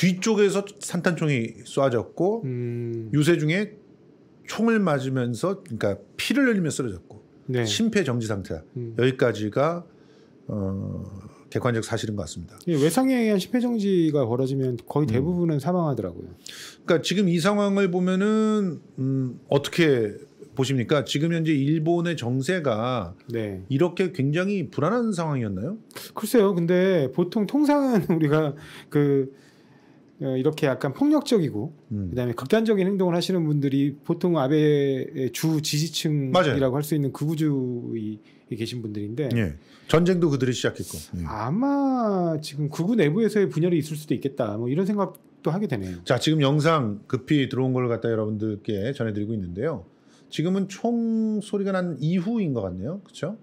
뒤쪽에서 산탄총이 쏴졌고 음. 유세 중에 총을 맞으면서 그러니까 피를 흘리며 쓰러졌고 네. 심폐정지 상태야. 음. 여기까지가 어, 객관적 사실인 것 같습니다. 예, 외상에 의한 심폐정지가 벌어지면 거의 음. 대부분은 음. 사망하더라고요. 그러니까 지금 이 상황을 보면은 음, 어떻게 보십니까? 지금 현재 일본의 정세가 네. 이렇게 굉장히 불안한 상황이었나요? 글쎄요. 근데 보통 통상은 우리가 그 어, 이렇게 약간 폭력적이고 음. 그다음에 극단적인 행동을 하시는 분들이 보통 아베의 주 지지층이라고 할 수 있는 극우주의 계신 분들인데 예. 전쟁도 그들이 시작했고 예. 아마 지금 극우 내부에서의 분열이 있을 수도 있겠다 뭐 이런 생각도 하게 되네요. 자 지금 영상 급히 들어온 걸 갖다 여러분들께 전해드리고 있는데요. 지금은 총 소리가 난 이후인 것 같네요. 그렇죠?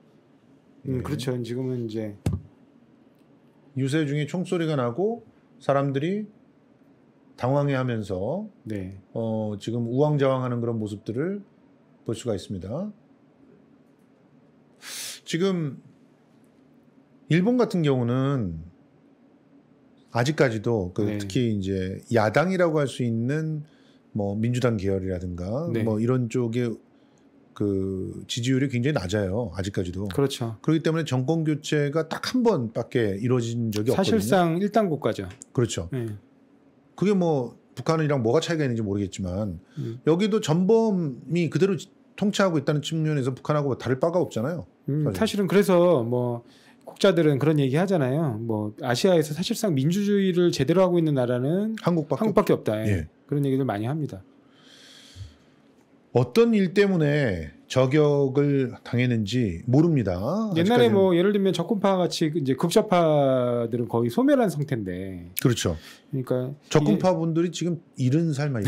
음, 예. 그렇죠. 지금은 이제 유세 중에 총 소리가 나고 사람들이 당황해하면서 네. 어, 지금 우왕좌왕하는 그런 모습들을 볼 수가 있습니다. 지금 일본 같은 경우는 아직까지도 그 네. 특히 이제 야당이라고 할 수 있는 뭐 민주당 계열이라든가 네. 뭐 이런 쪽에 그 지지율이 굉장히 낮아요. 아직까지도. 그렇죠. 그렇기 때문에 정권 교체가 딱 한 번밖에 이루어진 적이 사실상 없거든요. 사실상 1당 국가죠. 그렇죠. 네. 그게 뭐 북한이랑 뭐가 차이가 있는지 모르겠지만 음. 여기도 전범이 그대로 통치하고 있다는 측면에서 북한하고 뭐 다를 바가 없잖아요. 음, 사실. 사실은 그래서 뭐 국자들은 그런 얘기 하잖아요. 뭐 아시아에서 사실상 민주주의를 제대로 하고 있는 나라는 한국밖에, 한국밖에 없다. 예. 예. 그런 얘기를 많이 합니다. 어떤 일 때문에 저격을 당했는지 모릅니다. 옛날에 뭐 예를 들면 적군파 같이 그 이제 급좌파들은 거의 소멸한 상태인데. 그렇죠. 그러니까 적군파 분들이 지금 이른 살이에요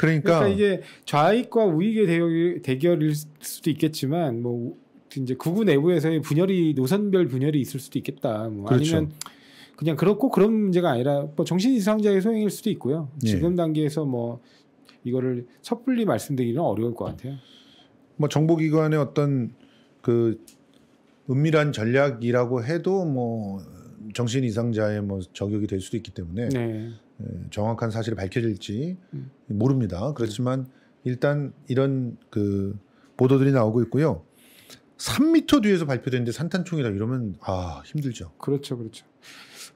그러니까, 그러니까 이게 좌익과 우익의 대결, 대결일 수도 있겠지만 뭐 이제 구구 내부에서의 분열이 노선별 분열이 있을 수도 있겠다. 뭐 그렇죠. 아니면 그냥 그렇고 그런 문제가 아니라 뭐 정신 이상자의 소행일 수도 있고요. 예. 지금 단계에서 뭐 이거를 섣불리 말씀드리기는 어려울 것 같아요. 뭐 정보기관의 어떤 그 은밀한 전략이라고 해도 뭐 정신 이상자의 뭐 저격이 될 수도 있기 때문에 네. 예, 정확한 사실이 밝혀질지 음. 모릅니다. 그렇지만 네. 일단 이런 그 보도들이 나오고 있고요. 3미터 뒤에서 발표되는데 산탄총이라 이러면 아 힘들죠. 그렇죠, 그렇죠.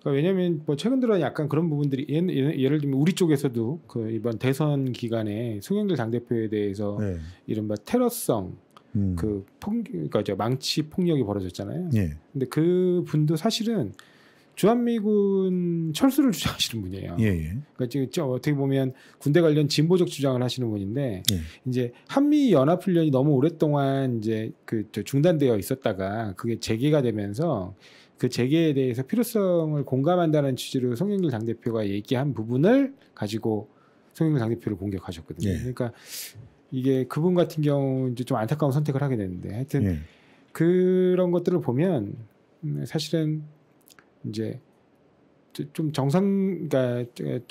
그러니까 왜냐하면 뭐 최근 들어 약간 그런 부분들이 예를, 예를 들면 우리 쪽에서도 그 이번 대선 기간에 송영길 당대표에 대해서 네. 이른바 테러성 음. 그 폭, 그러니까 망치 폭력이 벌어졌잖아요. 예. 근데 그 분도 사실은 주한미군 철수를 주장하시는 분이에요. 예, 예. 그러니까 지금 어떻게 보면 군대 관련 진보적 주장을 하시는 분인데 예. 이제 한미 연합 훈련이 너무 오랫동안 이제 그 중단되어 있었다가 그게 재개가 되면서 그 재개에 대해서 필요성을 공감한다는 취지로 송영길 당 대표가 얘기한 부분을 가지고 송영길 당 대표를 공격하셨거든요. 예. 그러니까 이게 그분 같은 경우 이제 좀 안타까운 선택을 하게 되는데 하여튼 예. 그런 것들을 보면 음, 사실은 이제 좀 정상 그러니까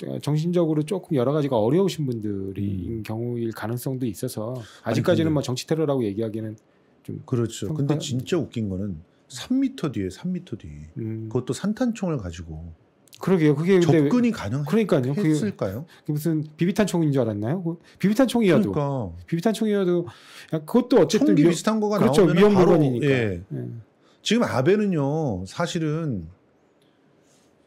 어, 정신적으로 조금 여러 가지가 어려우신 분들이 음. 경우일 가능성도 있어서 아직까지는 뭐 정치 테러라고 얘기하기는 좀 그렇죠. 평가... 근데 진짜 웃긴 거는 3미터 뒤에 3미터 뒤 음. 그것도 산탄총을 가지고 그러게요. 그게 접근이 가능 그러니까요. 했을까요? 그게 무슨 비비탄 총인 줄 알았나요? 그 비비탄 총이어도 그러니까. 비비탄 총이어도 그것도 어쨌든 총기 비슷한 거가 그렇죠. 나오면 바로 예. 예. 지금 아베는요 사실은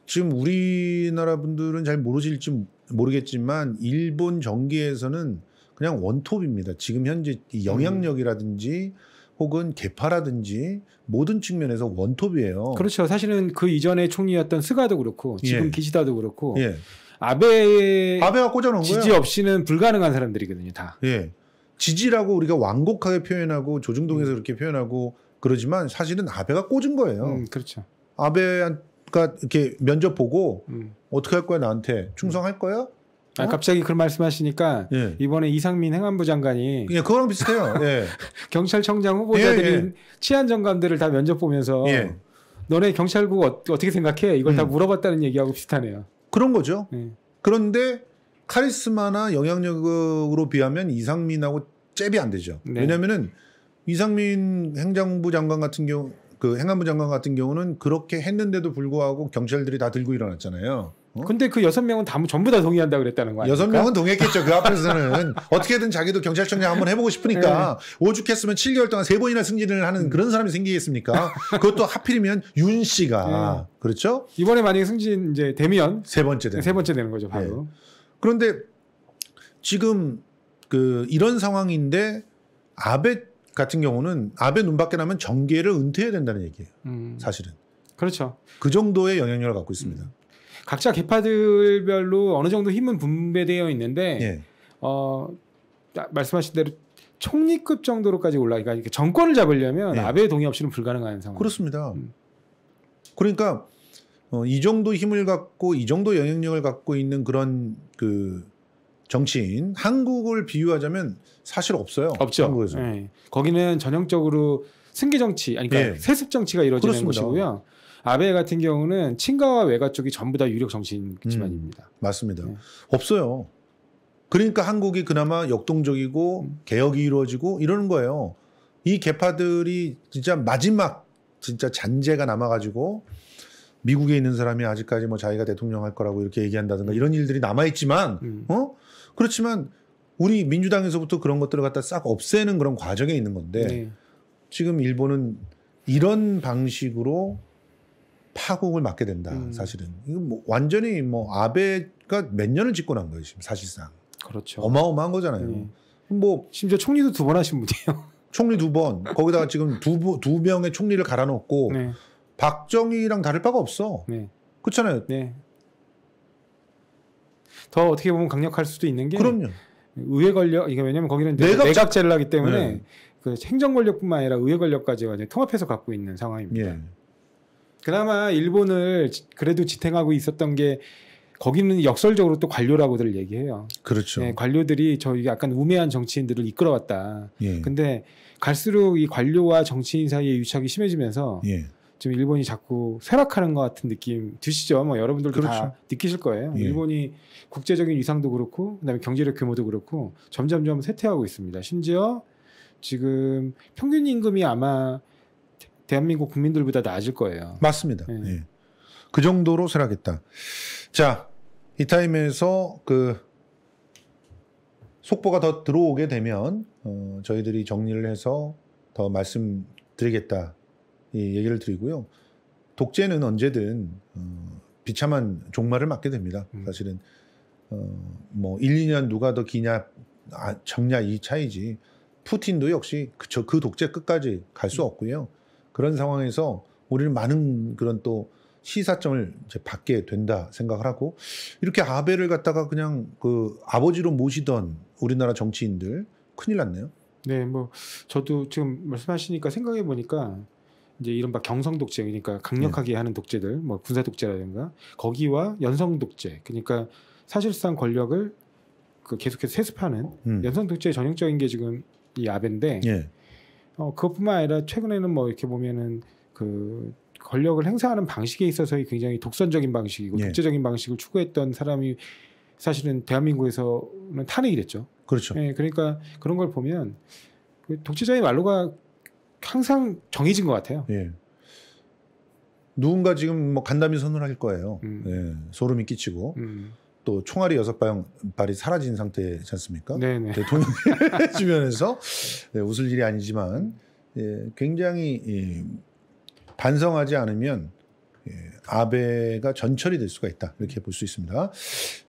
지금 우리나라 분들은 잘 모르실지 모르겠지만 일본 정기에서는 그냥 원톱입니다. 지금 현재 영향력이라든지 혹은 개파라든지 모든 측면에서 원톱이에요. 그렇죠. 사실은 그 이전에 총리였던 스가도 그렇고 지금 예. 기시다도 그렇고 예. 아베의 아베가 꽂아놓은 지지 거예요. 없이는 불가능한 사람들이거든요. 다. 예. 지지라고 우리가 완곡하게 표현하고 조중동에서 음. 그렇게 표현하고 그러지만 사실은 아베가 꽂은 거예요. 음, 그렇죠. 아베한 그러니까 이렇게 면접 보고 음. 어떻게 할 거야 나한테 충성할 거야? 아 어? 갑자기 그런 말씀하시니까 예. 이번에 이상민 행안부 장관이 예 그거랑 비슷해요. 예. 경찰청장 후보자들이 예, 예. 치안 정관들을 다 면접 보면서 예. 너네 경찰국 어, 떻게 생각해? 이걸 음. 다 물어봤다는 얘기하고 비슷하네요. 그런 거죠. 예. 그런데 카리스마나 영향력으로 비하면 이상민하고 잽이 안 되죠. 네. 왜냐면은 이상민 행정부 장관 같은 경우 그 행안부 장관 같은 경우는 그렇게 했는데도 불구하고 경찰들이 다 들고 일어났잖아요. 어? 근데 그 여섯 명은 다 전부 다 동의한다 그랬다는 거아요 여섯 명은 동의했겠죠. 그 앞에서는 어떻게든 자기도 경찰청장 한번 해보고 싶으니까 네. 오죽했으면 7개월 동안 세 번이나 승진을 하는 그런 사람이 생기겠습니까? 그것도 하필이면 윤 씨가 네. 그렇죠? 이번에 만약에 승진 이제 되면 세 번째 되는 세 번째 되는 거죠. 예. 바로. 네. 그런데 지금 그 이런 상황인데 아베 같은 경우는 아베 눈밖에 나면 정계를 은퇴해야 된다는 얘기예요. 음. 사실은. 그렇죠. 그 정도의 영향력을 갖고 있습니다. 음. 각자 계파들별로 어느 정도 힘은 분배되어 있는데 예. 어 말씀하신 대로 총리급 정도로까지 올라가니까 그러니까 정권을 잡으려면 예. 아베 의 동의 없이는 불가능한 상황. 그렇습니다. 음. 그러니까 어, 이 정도 힘을 갖고 이 정도 영향력을 갖고 있는 그런 그 정치인 한국을 비유하자면 사실 없어요. 없죠. 한국에서. 네. 거기는 전형적으로 승계 정치, 아니 그러니까 네. 세습 정치가 이루어지는 그렇습니다. 것이고요. 아베 같은 경우는 친가와 외가 쪽이 전부 다 유력 정치인 집안입니다. 음, 맞습니다. 네. 없어요. 그러니까 한국이 그나마 역동적이고 음. 개혁이 이루어지고 이러는 거예요. 이 개파들이 진짜 마지막 진짜 잔재가 남아가지고 미국에 있는 사람이 아직까지 뭐 자기가 대통령 할 거라고 이렇게 얘기한다든가 이런 일들이 남아있지만, 음. 어? 그렇지만 우리 민주당에서부터 그런 것들을 갖다 싹 없애는 그런 과정에 있는 건데 네. 지금 일본은 이런 방식으로 파국을 맞게 된다. 음. 사실은 이거 뭐 완전히 뭐 아베가 몇 년을 집고난 거예요. 지금 사실상 그렇죠. 어마어마한 거잖아요. 네. 뭐 심지어 총리도 두 번 하신 분이에요. 총리 두 번. 거기다가 지금 두, 두 명의 총리를 갈아놓고 네. 박정희랑 다를 바가 없어. 네. 그렇잖아요. 네. 더 어떻게 보면 강력할 수도 있는 게 그럼요. 의회 권력 이게 왜냐면 거기는 내각, 내각제를 하기 때문에 네. 그 행정 권력뿐만 아니라 의회 권력까지 완전 통합해서 갖고 있는 상황입니다. 예. 그나마 일본을 그래도 지탱하고 있었던 게 거기는 역설적으로 또 관료라고들 얘기해요. 그렇죠. 네, 관료들이 저희 약간 우매한 정치인들을 이끌어왔다. 예. 근데 갈수록 이 관료와 정치인 사이의 유착이 심해지면서 예. 지금 일본이 자꾸 쇠락하는 것 같은 느낌 드시죠? 뭐 여러분들도 그렇죠. 다 느끼실 거예요. 예. 일본이 국제적인 위상도 그렇고 그다음에 경제력 규모도 그렇고 점점점 쇠퇴하고 있습니다. 심지어 지금 평균 임금이 아마 대한민국 국민들보다 낮을 거예요. 맞습니다. 예. 예. 그 정도로 쇠락했다. 자, 이 타임에서 그 속보가 더 들어오게 되면 어, 저희들이 정리를 해서 더 말씀드리겠다. 얘기를 드리고요. 독재는 언제든 어, 비참한 종말을 맞게 됩니다. 음. 사실은 어, 뭐 1, 2년 누가 더 기냐 아, 적냐 이 차이지 푸틴도 역시 그, 저, 그 독재 끝까지 갈수 음. 없고요. 그런 상황에서 우리는 많은 그런 또 시사점을 이제 받게 된다 생각을 하고 이렇게 아베를 갖다가 그냥 그 아버지로 모시던 우리나라 정치인들 큰일 났네요. 네, 뭐 저도 지금 말씀하시니까 생각해 보니까 이제 이른바 경성 독재 그러니까 강력하게 네. 하는 독재들 뭐 군사 독재라든가 거기와 연성 독재 그러니까 사실상 권력을 그 계속해서 세습하는 음. 연성 독재의 전형적인 게 지금 이 아베인데 예. 어 그것뿐만 아니라 최근에는 뭐 이렇게 보면은 그 권력을 행사하는 방식에 있어서의 굉장히 독선적인 방식이고 예. 독재적인 방식을 추구했던 사람이 사실은 대한민국에서는 탄핵이 됐죠. 그렇죠. 예, 그러니까 그런 걸 보면 그 독재자의 말로가 항상 정해진 것 같아요. 예. 누군가 지금 뭐 간담이 선언을 할 거예요. 음. 예. 소름이 끼치고. 음. 또 총알이 여섯 방, 발이 사라진 상태지 않습니까? 네네. 대통령 네. 네, 주변에서 네, 웃을 일이 아니지만 예, 굉장히 예, 반성하지 않으면 예, 아베가 전철이 될 수가 있다 이렇게 볼 수 있습니다.